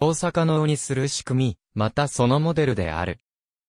を可能にする仕組み、またそのモデルである。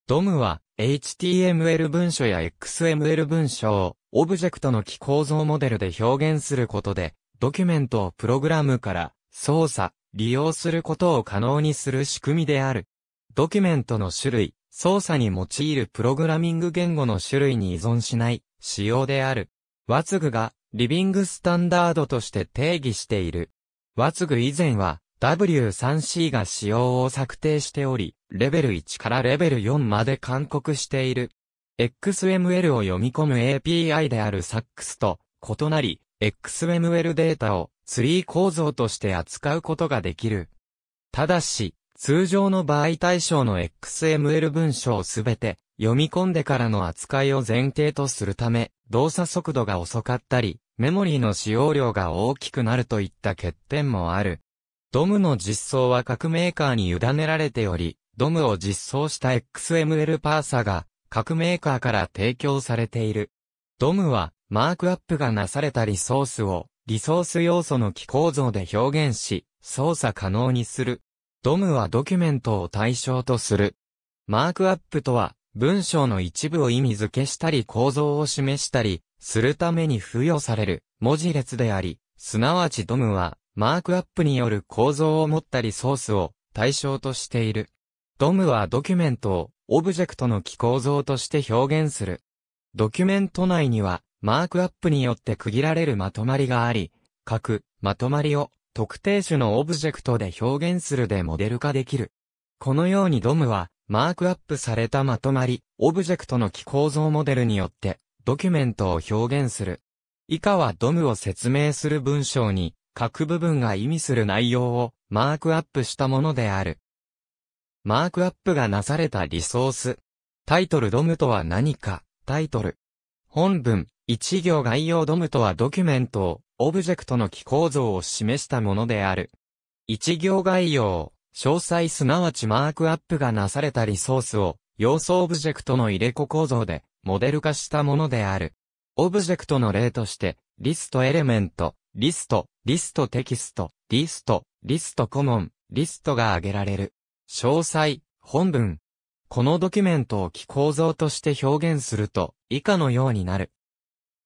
DOM は、HTML 文書や XML 文書を、オブジェクトの機構造モデルで表現することで、ドキュメントをプログラムから操作、利用することを可能にする仕組みである。ドキュメントの種類、操作に用いるプログラミング言語の種類に依存しない仕様である。ワツグがリビングスタンダードとして定義している。ワツグ以前は W3C が使用を策定しており、レベル1からレベル4まで勧告している。XML を読み込む API である SAX と異なり、XML データをツリー構造として扱うことができる。ただし、通常の場合対象の XML 文章をすべて読み込んでからの扱いを前提とするため、動作速度が遅かったり、メモリーの使用量が大きくなるといった欠点もある。ドムの実装は各メーカーに委ねられており、ドムを実装した XML パーサが各メーカーから提供されている。ドムはマークアップがなされたリソースをリソース要素の機構像で表現し操作可能にする。ドムはドキュメントを対象とする。マークアップとは文章の一部を意味付けしたり構造を示したりするために付与される文字列であり、すなわちドムはマークアップによる構造を持ったリソースを対象としている。ドムはドキュメントをオブジェクトの機構造として表現する。ドキュメント内にはマークアップによって区切られるまとまりがあり、各まとまりを特定種のオブジェクトで表現するでモデル化できる。このようにドムはマークアップされたまとまり、オブジェクトの機構造モデルによってドキュメントを表現する。以下はドムを説明する文章に各部分が意味する内容をマークアップしたものである。マークアップがなされたリソース。タイトルドムとは何か、タイトル。本文、一行概要ドムとはドキュメントを、オブジェクトの機構像を示したものである。一行概要、詳細すなわちマークアップがなされたリソースを、要素オブジェクトの入れ子構造で、モデル化したものである。オブジェクトの例として、リストエレメント、リスト、リストテキスト、リスト、リストコモン、リストが挙げられる。詳細、本文。このドキュメントを気構造として表現すると、以下のようになる。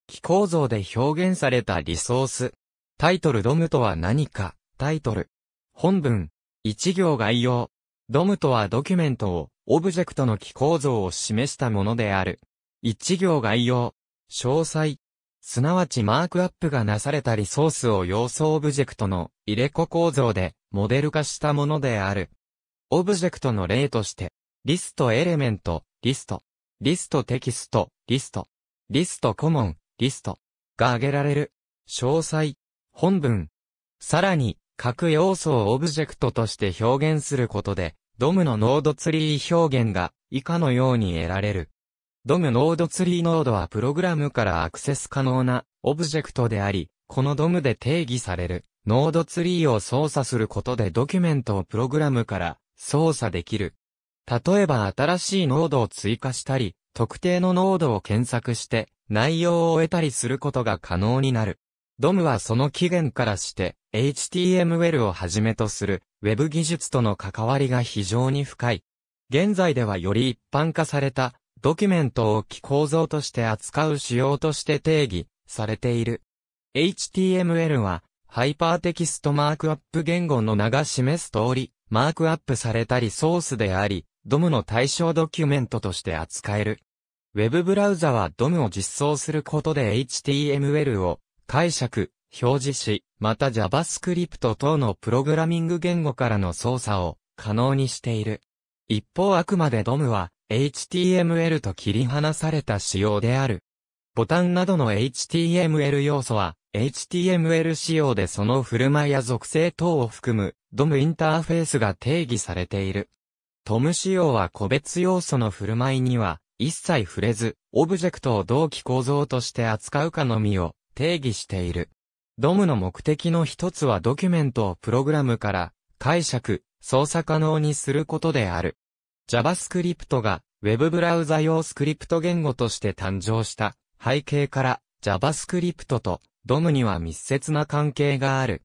気構造で表現されたリソース。タイトルドムとは何か、タイトル。本文。一行概要。ドムとはドキュメントを、オブジェクトの気構造を示したものである。一行概要。詳細。すなわちマークアップがなされたリソースを要素オブジェクトの入れ子構造でモデル化したものである。オブジェクトの例として、リストエレメント、リスト、リストテキスト、リスト、リストコモン、リストが挙げられる。詳細、本文。さらに、各要素をオブジェクトとして表現することで、ドムのノードツリー表現が以下のように得られる。ドムノードツリーノードはプログラムからアクセス可能なオブジェクトであり、このドムで定義されるノードツリーを操作することでドキュメントをプログラムから操作できる。例えば新しいノードを追加したり、特定のノードを検索して内容を得たりすることが可能になる。ドムはその起源からして HTML をはじめとする Web 技術との関わりが非常に深い。現在ではより一般化されたドキュメントを機構造として扱う仕様として定義されている。HTML は、ハイパーテキストマークアップ言語の名が示す通り、マークアップされたりソースであり、DOM の対象ドキュメントとして扱える。Web ブラウザは DOM を実装することで HTML を解釈、表示し、また JavaScript 等のプログラミング言語からの操作を可能にしている。一方あくまで DOM は HTML と切り離された仕様である。ボタンなどの HTML 要素は、HTML 仕様でその振る舞いや属性等を含む、DOM インターフェースが定義されている。TOM 仕様は個別要素の振る舞いには、一切触れず、オブジェクトを同期構造として扱うかのみを定義している。DOM の目的の一つはドキュメントをプログラムから解釈、操作可能にすることである。JavaScript が Web ブラウザ用スクリプト言語として誕生した背景から JavaScript と DOM には密接な関係がある。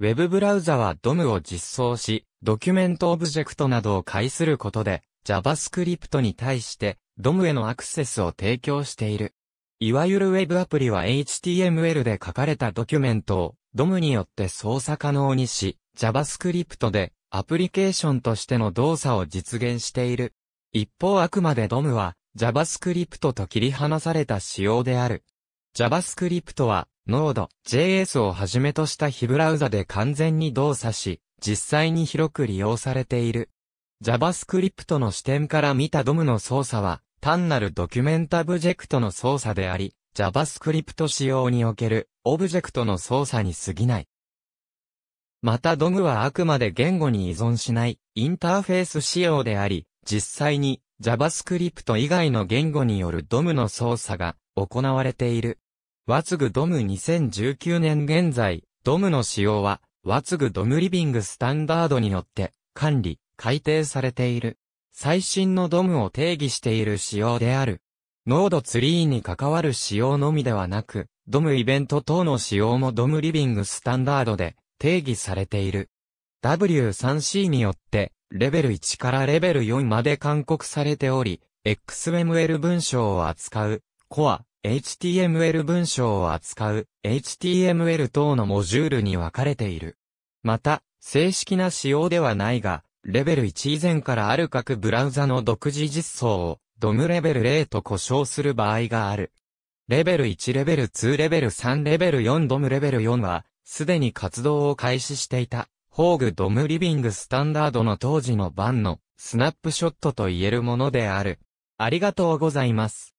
Web ブラウザは DOM を実装し、ドキュメントオブジェクトなどを介することで JavaScript に対して DOM へのアクセスを提供している。いわゆる Web アプリは HTML で書かれたドキュメントを DOM によって操作可能にし、JavaScript でアプリケーションとしての動作を実現している。一方あくまで DOM は JavaScript と切り離された仕様である。JavaScript は Node、JS をはじめとした非ブラウザで完全に動作し、実際に広く利用されている。JavaScript の視点から見た DOM の操作は、単なるドキュメントオブジェクトの操作であり、JavaScript 仕様におけるオブジェクトの操作に過ぎない。またドムはあくまで言語に依存しないインターフェース仕様であり、実際に JavaScript 以外の言語によるドムの操作が行われている。ワツグドム2019年現在、ドムの仕様は、ワツグドムリビングスタンダードによって管理、改定されている。最新のドムを定義している仕様である。ノードツリーに関わる仕様のみではなく、ドムイベント等の仕様もドムリビングスタンダードで定義されている。W3C によって、レベル1からレベル4まで勧告されており、XML 文章を扱う、コア、HTML 文章を扱う、HTML 等のモジュールに分かれている。また、正式な仕様ではないが、レベル1以前からある各ブラウザの独自実装を、ドムレベル0と呼称する場合がある。レベル1レベル2レベル3レベル4ドムレベル4は、すでに活動を開始していた、ホーグドムリビングスタンダードの当時の版のスナップショットと言えるものである。ありがとうございます。